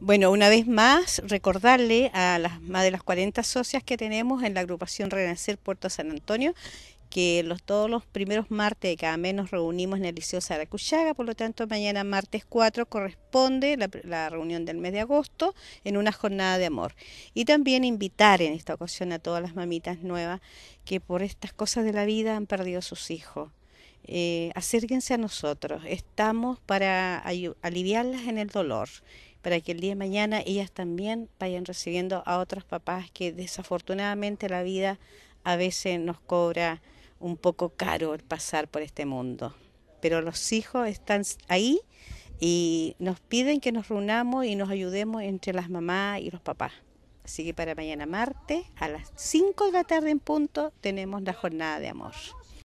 Bueno, una vez más, recordarle a las más de las 40 socias que tenemos en la agrupación Renacer Puerto San Antonio que los, todos los primeros martes de cada mes nos reunimos en el Liceo Saracuchaga, por lo tanto mañana martes 4 corresponde la, la, reunión del mes de agosto en una jornada de amor. Y también invitar en esta ocasión a todas las mamitas nuevas que por estas cosas de la vida han perdido sus hijos eh, acérquense a nosotros. Estamos para aliviarlas en el dolor, para que el día de mañana ellas también vayan recibiendo a otros papás que desafortunadamente la vida a veces nos cobra un poco caro el pasar por este mundo. Pero los hijos están ahí y nos piden que nos reunamos y nos ayudemos entre las mamás y los papás. Así que para mañana martes a las 5 de la tarde en punto tenemos la jornada de amor.